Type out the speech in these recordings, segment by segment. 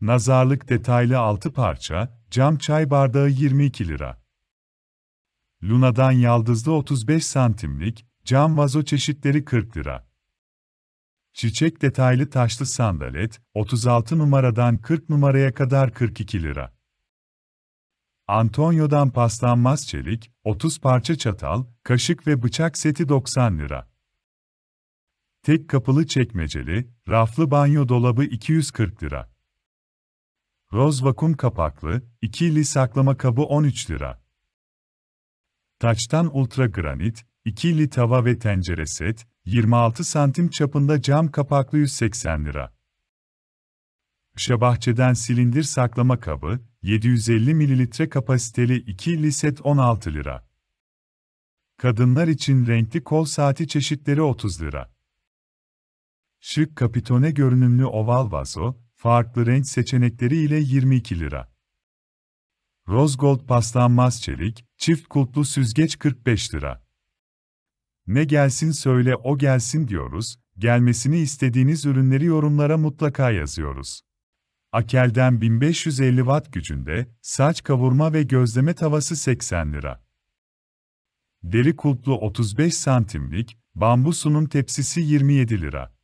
Nazarlık detaylı 6 parça, cam çay bardağı 22 lira. Luna'dan yaldızlı 35 santimlik, cam vazo çeşitleri 40 lira. Çiçek detaylı taşlı sandalet, 36 numaradan 40 numaraya kadar 42 lira. Antonio'dan paslanmaz çelik, 30 parça çatal, kaşık ve bıçak seti 90 lira. Tek kapılı çekmeceli, raflı banyo dolabı 240 lira. Roz vakum kapaklı, 2 ikili saklama kabı 13 lira. Taçtan ultra granit, ikili tava ve tencere set, 26 santim çapında cam kapaklı 180 lira. Şabahçeden silindir saklama kabı, 750 mililitre kapasiteli 2 set 16 lira. Kadınlar için renkli kol saati çeşitleri 30 lira. Şık kapitone görünümlü oval vazo, farklı renk seçenekleri ile 22 lira. Rose Gold paslanmaz çelik, çift kulplu süzgeç 45 lira. Ne gelsin söyle o gelsin diyoruz, gelmesini istediğiniz ürünleri yorumlara mutlaka yazıyoruz. Akel'den 1550 watt gücünde, saç kavurma ve gözleme tavası 80 lira. Deri kulplu 35 santimlik, bambu sunum tepsisi 27 lira.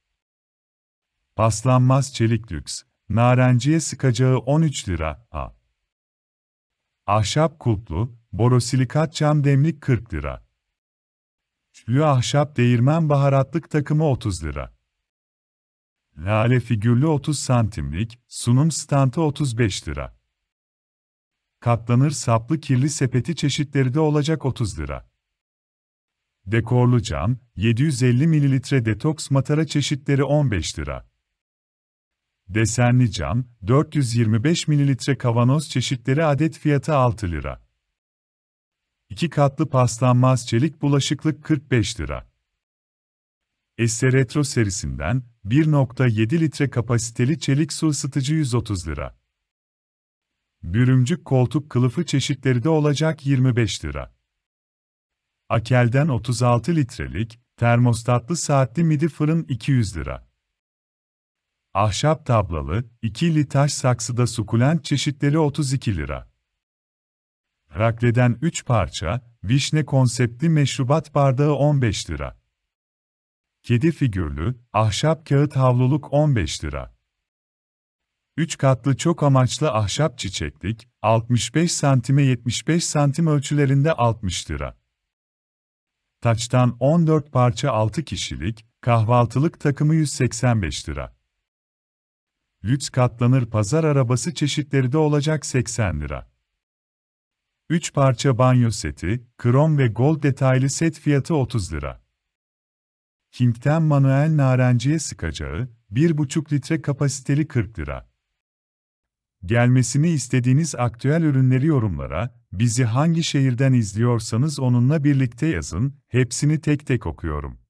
Paslanmaz çelik lüks, narenciye sıkacağı 13 lira, a. Ahşap kulplu, borosilikat cam demlik 40 lira. Lü ahşap değirmen baharatlık takımı 30 lira. Lale figürlü 30 santimlik, sunum stantı 35 lira. Katlanır saplı kirli sepeti çeşitleri de olacak 30 lira. Dekorlu cam, 750 ml detoks matara çeşitleri 15 lira desenli cam, 425 mililitre kavanoz çeşitleri adet fiyatı 6 lira. 2 katlı paslanmaz çelik bulaşıklık 45 lira. Esse Retro serisinden 1.7 litre kapasiteli çelik su ısıtıcı 130 lira. Bürümcük koltuk kılıfı çeşitleri de olacak 25 lira. Akel'den 36 litrelik, termostatlı saatli midi fırın 200 lira. Ahşap tablalı, ikili taş saksıda sukulent çeşitleri 32 lira. Rakleden 3 parça, vişne konseptli meşrubat bardağı 15 lira. Kedi figürlü, ahşap kağıt havluluk 15 lira. 3 katlı çok amaçlı ahşap çiçeklik, 65 santime 75 cm ölçülerinde 60 lira. Taçtan 14 parça 6 kişilik, kahvaltılık takımı 185 lira lüks katlanır pazar arabası çeşitleri de olacak 80 lira. 3 parça banyo seti, krom ve gold detaylı set fiyatı 30 lira. Hingten manuel narenciye sıkacağı, 1,5 litre kapasiteli 40 lira. Gelmesini istediğiniz aktüel ürünleri yorumlara, bizi hangi şehirden izliyorsanız onunla birlikte yazın, hepsini tek tek okuyorum.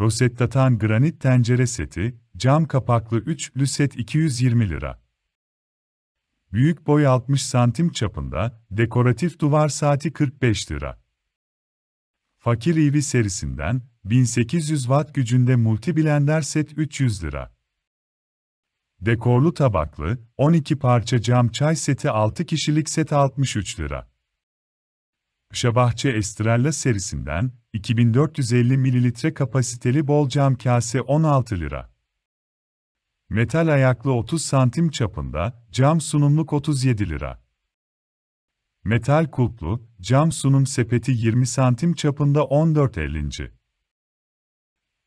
Rosettatan granit tencere seti, cam kapaklı üçlü set 220 lira. Büyük boy 60 santim çapında, dekoratif duvar saati 45 lira. Fakir Evi serisinden, 1800 watt gücünde multi blender set 300 lira. Dekorlu tabaklı, 12 parça cam çay seti 6 kişilik set 63 lira. Şabahçe Estrella serisinden, 2450 mililitre kapasiteli bol cam kase 16 lira. Metal ayaklı 30 santim çapında, cam sunumluk 37 lira. Metal kulplu, cam sunum sepeti 20 santim çapında 14 elinci.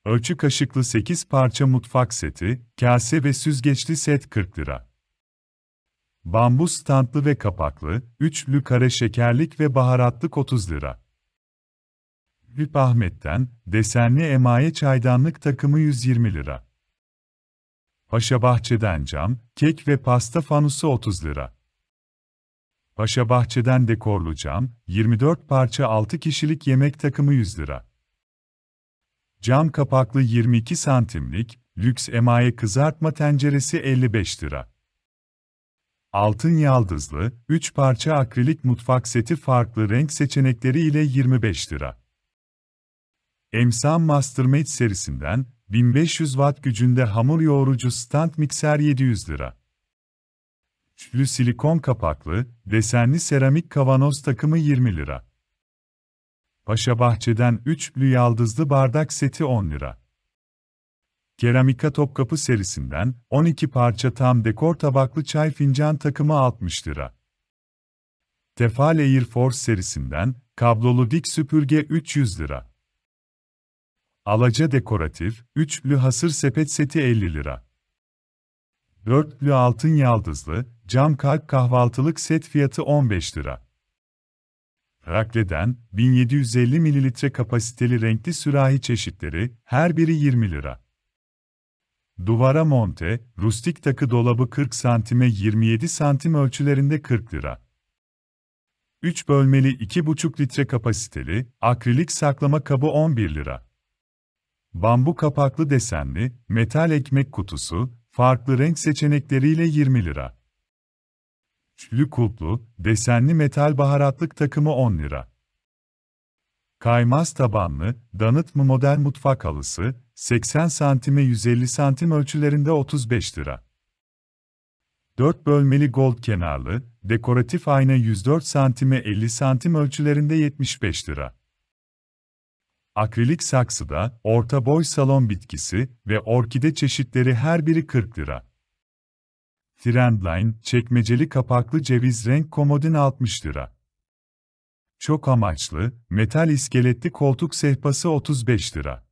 Ölçü kaşıklı 8 parça mutfak seti, kase ve süzgeçli set 40 lira. Bambu standlı ve kapaklı, üçlü kare şekerlik ve baharatlık 30 lira. Hüp Ahmet'ten, desenli emaye çaydanlık takımı 120 lira. Paşa Bahçe'den cam, kek ve pasta fanusu 30 lira. Paşa Bahçe'den dekorlu cam, 24 parça 6 kişilik yemek takımı 100 lira. Cam kapaklı 22 santimlik, lüks emaye kızartma tenceresi 55 lira. Altın yaldızlı, 3 parça akrilik mutfak seti farklı renk seçenekleri ile 25 lira. Emsan Master Mastermate serisinden 1500 watt gücünde hamur yoğurucu stand mikser 700 lira. Üçlü silikon kapaklı, desenli seramik kavanoz takımı 20 lira. Paşa Bahçe'den üçlü yaldızlı bardak seti 10 lira. Keramika Topkapı serisinden 12 parça tam dekor tabaklı çay fincan takımı 60 lira. Tefal Air Force serisinden kablolu dik süpürge 300 lira. Alaca dekoratif, üçlü hasır sepet seti 50 lira. Dörtlü altın yaldızlı, cam kalp kahvaltılık set fiyatı 15 lira. Rakle'den 1750 ml kapasiteli renkli sürahi çeşitleri, her biri 20 lira. Duvara monte, rustik takı dolabı 40 santime 27 cm ölçülerinde 40 lira. 3 bölmeli 2,5 litre kapasiteli, akrilik saklama kabı 11 lira. Bambu kapaklı desenli, metal ekmek kutusu, farklı renk seçenekleriyle 20 lira. Çülü kulplu, desenli metal baharatlık takımı 10 lira. Kaymaz tabanlı, danıt mı model mutfak halısı, 80 santime 150 santim ölçülerinde 35 lira. 4 bölmeli gold kenarlı, dekoratif ayna 104 santime 50 santim ölçülerinde 75 lira. Akrilik saksıda, orta boy salon bitkisi ve orkide çeşitleri her biri 40 lira. Trendline, çekmeceli kapaklı ceviz renk komodin 60 lira. Çok amaçlı, metal iskeletli koltuk sehpası 35 lira.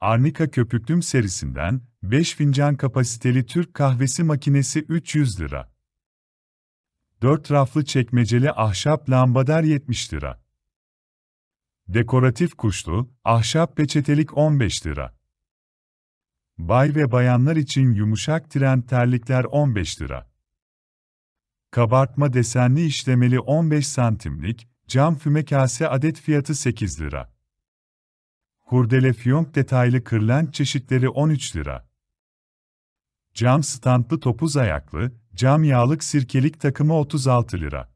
Arnika köpüklüm serisinden 5 fincan kapasiteli Türk kahvesi makinesi 300 lira. 4 raflı çekmeceli ahşap lambader 70 lira. Dekoratif kuşlu, ahşap peçetelik 15 lira. Bay ve bayanlar için yumuşak tren terlikler 15 lira. Kabartma desenli işlemeli 15 santimlik, cam füme kase adet fiyatı 8 lira. Kurdele fiyonk detaylı kırlent çeşitleri 13 lira. Cam standlı topuz ayaklı, cam yağlık sirkelik takımı 36 lira.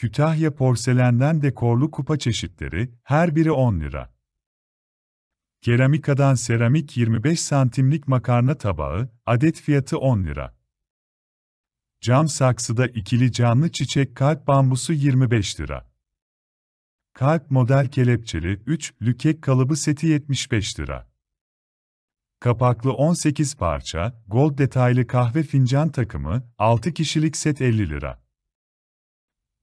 Kütahya porselenden dekorlu kupa çeşitleri, her biri 10 lira. Keramikadan seramik 25 santimlik makarna tabağı, adet fiyatı 10 lira. Cam saksıda ikili canlı çiçek kalp bambusu 25 lira. Kalp model kelepçeli 3 lükek kalıbı seti 75 lira. Kapaklı 18 parça, gold detaylı kahve fincan takımı, 6 kişilik set 50 lira.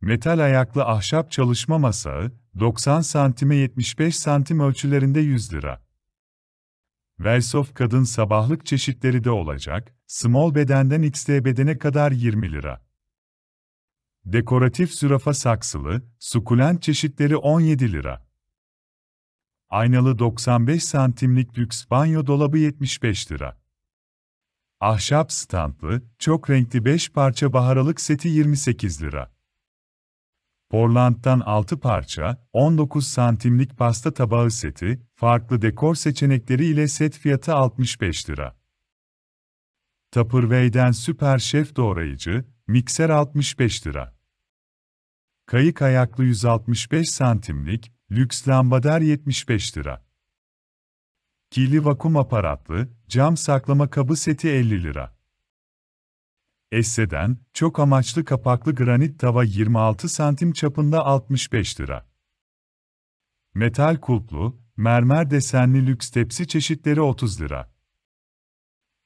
Metal ayaklı ahşap çalışma masağı, 90 santime 75 cm ölçülerinde 100 lira. Velsof kadın sabahlık çeşitleri de olacak, small bedenden XT bedene kadar 20 lira. Dekoratif zürafa saksılı, sukulent çeşitleri 17 lira. Aynalı 95 santimlik lüks banyo dolabı 75 lira. Ahşap standlı, çok renkli 5 parça baharalık seti 28 lira. Portland'dan 6 parça, 19 santimlik pasta tabağı seti, farklı dekor seçenekleri ile set fiyatı 65 lira. Tupperware'den süper şef doğrayıcı, mikser 65 lira. Kayık ayaklı 165 santimlik, lüks lambader 75 lira. Kili vakum aparatlı, cam saklama kabı seti 50 lira. Esse'den, çok amaçlı kapaklı granit tava 26 santim çapında 65 lira. Metal kulplu, mermer desenli lüks tepsi çeşitleri 30 lira.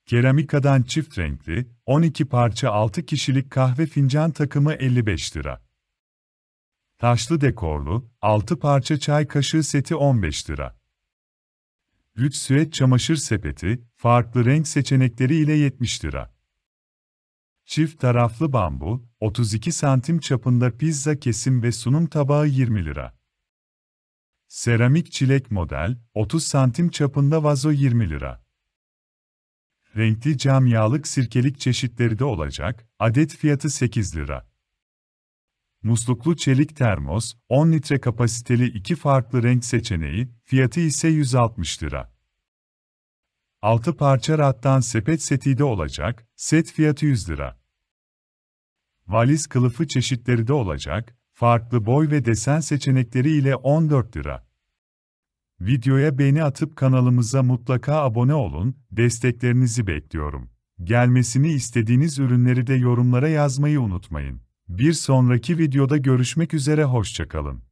Keramikadan çift renkli, 12 parça 6 kişilik kahve fincan takımı 55 lira. Taşlı dekorlu, 6 parça çay kaşığı seti 15 lira. Lüks süet çamaşır sepeti, farklı renk seçenekleri ile 70 lira. Çift taraflı bambu, 32 santim çapında pizza kesim ve sunum tabağı 20 lira. Seramik çilek model, 30 santim çapında vazo 20 lira. Renkli Cam Yağlık sirkelik çeşitleri de olacak, adet fiyatı 8 lira. Musluklu çelik termos, 10 litre kapasiteli iki farklı renk seçeneği, fiyatı ise 160 lira. 6 parça rattan sepet seti de olacak, set fiyatı 100 lira. Valiz kılıfı çeşitleri de olacak, farklı boy ve desen seçenekleri ile 14 lira. Videoya beğeni atıp kanalımıza mutlaka abone olun, desteklerinizi bekliyorum. Gelmesini istediğiniz ürünleri de yorumlara yazmayı unutmayın. Bir sonraki videoda görüşmek üzere hoşçakalın.